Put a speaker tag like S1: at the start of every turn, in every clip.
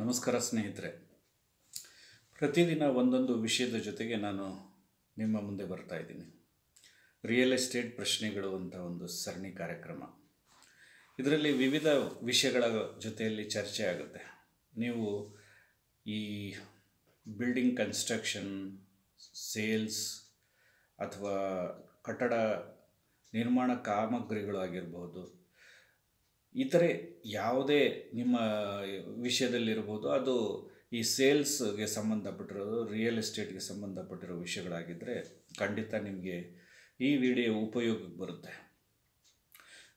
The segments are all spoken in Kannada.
S1: ನಮಸ್ಕಾರ ಸ್ನೇಹಿತರೆ ಪ್ರತಿದಿನ ಒಂದೊಂದು ವಿಷಯದ ಜೊತೆಗೆ ನಾನು ನಿಮ್ಮ ಮುಂದೆ ಬರ್ತಾ ಇದ್ದೀನಿ ರಿಯಲ್ ಎಸ್ಟೇಟ್ ಪ್ರಶ್ನೆಗಳು ಅಂತ ಒಂದು ಸರಣಿ ಕಾರ್ಯಕ್ರಮ ಇದರಲ್ಲಿ ವಿವಿಧ ವಿಷಯಗಳ ಜೊತೆಯಲ್ಲಿ ಚರ್ಚೆ ಆಗುತ್ತೆ ನೀವು ಈ ಬಿಲ್ಡಿಂಗ್ ಕನ್ಸ್ಟ್ರಕ್ಷನ್ ಸೇಲ್ಸ್ ಅಥವಾ ಕಟ್ಟಡ ನಿರ್ಮಾಣ ಕಾಮಗ್ರಿಗಳು ಆಗಿರ್ಬೋದು ಇತರೆ ಯಾವುದೇ ನಿಮ್ಮ ವಿಷಯದಲ್ಲಿರ್ಬೋದು ಅದು ಈ ಸೇಲ್ಸ್ಗೆ ಸಂಬಂಧಪಟ್ಟಿರೋದು ರಿಯಲ್ ಎಸ್ಟೇಟ್ಗೆ ಸಂಬಂಧಪಟ್ಟಿರೋ ವಿಷಯಗಳಾಗಿದ್ದರೆ ಖಂಡಿತ ನಿಮಗೆ ಈ ವಿಡಿಯೋ ಉಪಯೋಗಕ್ಕೆ ಬರುತ್ತೆ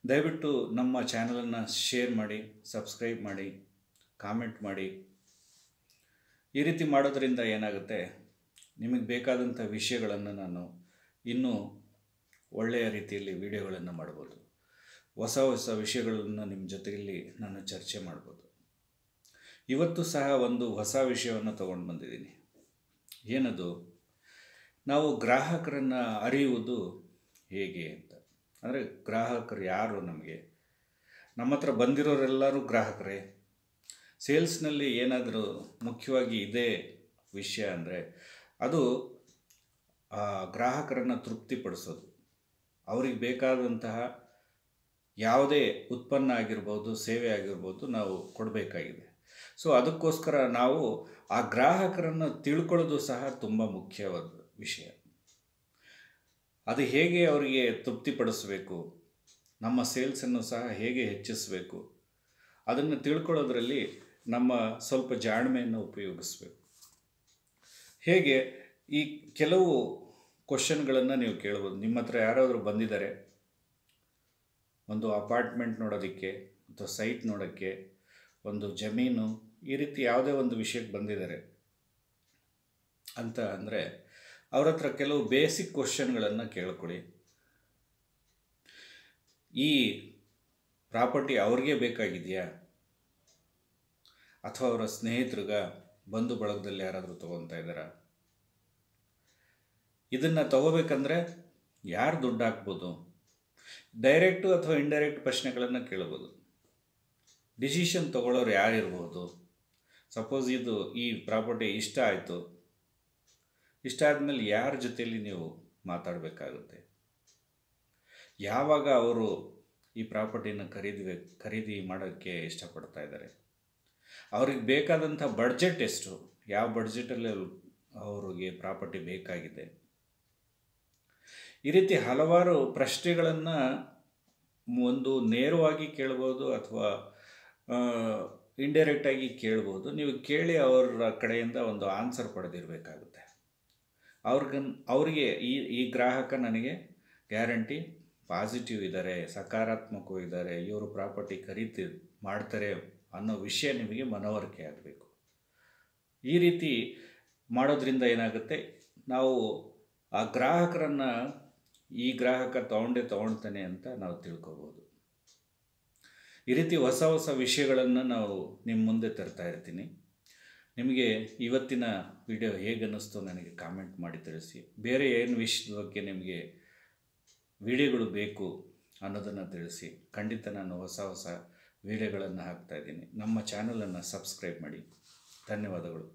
S1: ದಯವಿಟ್ಟು ನಮ್ಮ ಚಾನಲನ್ನು ಶೇರ್ ಮಾಡಿ ಸಬ್ಸ್ಕ್ರೈಬ್ ಮಾಡಿ ಕಾಮೆಂಟ್ ಮಾಡಿ ಈ ರೀತಿ ಮಾಡೋದ್ರಿಂದ ಏನಾಗುತ್ತೆ ನಿಮಗೆ ಬೇಕಾದಂಥ ವಿಷಯಗಳನ್ನು ನಾನು ಇನ್ನೂ ಒಳ್ಳೆಯ ರೀತಿಯಲ್ಲಿ ವಿಡಿಯೋಗಳನ್ನು ಮಾಡ್ಬೋದು ಹೊಸ ಹೊಸ ವಿಷಯಗಳನ್ನು ನಿಮ್ಮ ಜೊತೆಯಲ್ಲಿ ನಾನು ಚರ್ಚೆ ಮಾಡ್ಬೋದು ಇವತ್ತು ಸಹ ಒಂದು ಹೊಸ ವಿಷಯವನ್ನು ತಗೊಂಡು ಬಂದಿದ್ದೀನಿ ಏನದು ನಾವು ಗ್ರಾಹಕರನ್ನು ಅರಿಯುವುದು ಹೇಗೆ ಅಂತ ಅಂದರೆ ಗ್ರಾಹಕರು ಯಾರು ನಮಗೆ ನಮ್ಮ ಹತ್ರ ಬಂದಿರೋರೆಲ್ಲರೂ ಗ್ರಾಹಕರೇ ಸೇಲ್ಸ್ನಲ್ಲಿ ಏನಾದರೂ ಮುಖ್ಯವಾಗಿ ಇದೇ ವಿಷಯ ಅಂದರೆ ಅದು ಗ್ರಾಹಕರನ್ನು ತೃಪ್ತಿಪಡಿಸೋದು ಅವ್ರಿಗೆ ಬೇಕಾದಂತಹ ಯಾವುದೇ ಉತ್ಪನ್ನ ಆಗಿರ್ಬೋದು ಸೇವೆ ಆಗಿರ್ಬೋದು ನಾವು ಕೊಡಬೇಕಾಗಿದೆ ಸೊ ಅದಕ್ಕೋಸ್ಕರ ನಾವು ಆ ಗ್ರಾಹಕರನ್ನು ತಿಳ್ಕೊಳ್ಳೋದು ಸಹ ತುಂಬ ಮುಖ್ಯವಾದ ವಿಷಯ ಅದು ಹೇಗೆ ಅವರಿಗೆ ತೃಪ್ತಿಪಡಿಸಬೇಕು ನಮ್ಮ ಸೇಲ್ಸನ್ನು ಸಹ ಹೇಗೆ ಹೆಚ್ಚಿಸಬೇಕು ಅದನ್ನು ತಿಳ್ಕೊಳ್ಳೋದ್ರಲ್ಲಿ ನಮ್ಮ ಸ್ವಲ್ಪ ಜಾಣ್ಮೆಯನ್ನು ಉಪಯೋಗಿಸ್ಬೇಕು ಹೇಗೆ ಈ ಕೆಲವು ಕ್ವಶನ್ಗಳನ್ನು ನೀವು ಕೇಳ್ಬೋದು ನಿಮ್ಮ ಹತ್ರ ಯಾರಾದರೂ ಬಂದಿದ್ದಾರೆ ಒಂದು ಅಪಾರ್ಟ್ಮೆಂಟ್ ನೋಡೋದಕ್ಕೆ ಅಥವಾ ಸೈಟ್ ನೋಡೋಕ್ಕೆ ಒಂದು ಜಮೀನು ಈ ರೀತಿ ಯಾವುದೇ ಒಂದು ವಿಷಯಕ್ಕೆ ಬಂದಿದ್ದಾರೆ ಅಂತ ಅಂದರೆ ಅವರ ಹತ್ರ ಕೆಲವು ಬೇಸಿಕ್ ಕ್ವಶನ್ಗಳನ್ನು ಕೇಳ್ಕೊಳ್ಳಿ ಈ ಪ್ರಾಪರ್ಟಿ ಅವ್ರಿಗೆ ಬೇಕಾಗಿದೆಯಾ ಅಥವಾ ಅವರ ಸ್ನೇಹಿತರಿಗ ಬಂಧು ಬಳಗದಲ್ಲಿ ಯಾರಾದರೂ ತೊಗೊತಾ ಇದ್ದಾರಾ ಇದನ್ನು ತಗೋಬೇಕಂದ್ರೆ ಯಾರು ದುಡ್ಡು ಹಾಕ್ಬೋದು ಡೈರೆಕ್ಟು ಅಥವಾ ಇಂಡೈರೆಕ್ಟ್ ಪ್ರಶ್ನೆಗಳನ್ನು ಕೇಳ್ಬೋದು ಡಿಸಿಷನ್ ತೊಗೊಳ್ಳೋರು ಯಾರಿರ್ಬೋದು ಸಪೋಸ್ ಇದು ಈ ಪ್ರಾಪರ್ಟಿ ಇಷ್ಟ ಆಯಿತು ಇಷ್ಟ ಆದಮೇಲೆ ಯಾರ ಜೊತೆಯಲ್ಲಿ ನೀವು ಮಾತಾಡಬೇಕಾಗುತ್ತೆ ಯಾವಾಗ ಅವರು ಈ ಪ್ರಾಪರ್ಟಿನ ಖರೀದಿ ಖರೀದಿ ಮಾಡೋಕ್ಕೆ ಇಷ್ಟಪಡ್ತಾ ಇದ್ದಾರೆ ಅವ್ರಿಗೆ ಬೇಕಾದಂಥ ಬಡ್ಜೆಟ್ ಎಷ್ಟು ಯಾವ ಬಡ್ಜೆಟಲ್ಲಿ ಅವರಿಗೆ ಪ್ರಾಪರ್ಟಿ ಬೇಕಾಗಿದೆ ಈ ರೀತಿ ಹಲವಾರು ಪ್ರಶ್ನೆಗಳನ್ನು ಒಂದು ನೇರವಾಗಿ ಕೇಳ್ಬೋದು ಅಥವಾ ಇಂಡೈರೆಕ್ಟಾಗಿ ಕೇಳ್ಬೋದು ನೀವು ಕೇಳಿ ಅವರ ಕಡೆಯಿಂದ ಒಂದು ಆನ್ಸರ್ ಪಡೆದಿರಬೇಕಾಗುತ್ತೆ ಅವ್ರಿಗೆ ಅವರಿಗೆ ಈ ಈ ಗ್ರಾಹಕ ನನಗೆ ಗ್ಯಾರಂಟಿ ಪಾಸಿಟಿವ್ ಇದ್ದಾರೆ ಸಕಾರಾತ್ಮಕವೂ ಇದ್ದಾರೆ ಇವರು ಪ್ರಾಪರ್ಟಿ ಖರೀದಿ ಮಾಡ್ತಾರೆ ಅನ್ನೋ ವಿಷಯ ನಿಮಗೆ ಮನವರಿಕೆ ಆಗಬೇಕು ಈ ರೀತಿ ಮಾಡೋದ್ರಿಂದ ಏನಾಗುತ್ತೆ ನಾವು ಆ ಗ್ರಾಹಕರನ್ನು ಈ ಗ್ರಾಹಕ ತಗೊಂಡೇ ತಗೊಳ್ತಾನೆ ಅಂತ ನಾವು ತಿಳ್ಕೊಬೋದು ಈ ರೀತಿ ಹೊಸ ಹೊಸ ವಿಷಯಗಳನ್ನು ನಾವು ನಿಮ್ಮ ಮುಂದೆ ತರ್ತಾ ಇರ್ತೀನಿ ನಿಮಗೆ ಇವತ್ತಿನ ವಿಡಿಯೋ ಹೇಗೆ ಅನ್ನಿಸ್ತು ನನಗೆ ಕಾಮೆಂಟ್ ಮಾಡಿ ತಿಳಿಸಿ ಬೇರೆ ಏನು ವಿಷಯದ ಬಗ್ಗೆ ನಿಮಗೆ ವಿಡಿಯೋಗಳು ಬೇಕು ಅನ್ನೋದನ್ನು ತಿಳಿಸಿ ಖಂಡಿತ ನಾನು ಹೊಸ ಹೊಸ ವಿಡಿಯೋಗಳನ್ನು ಇದ್ದೀನಿ ನಮ್ಮ ಚಾನಲನ್ನು ಸಬ್ಸ್ಕ್ರೈಬ್ ಮಾಡಿ ಧನ್ಯವಾದಗಳು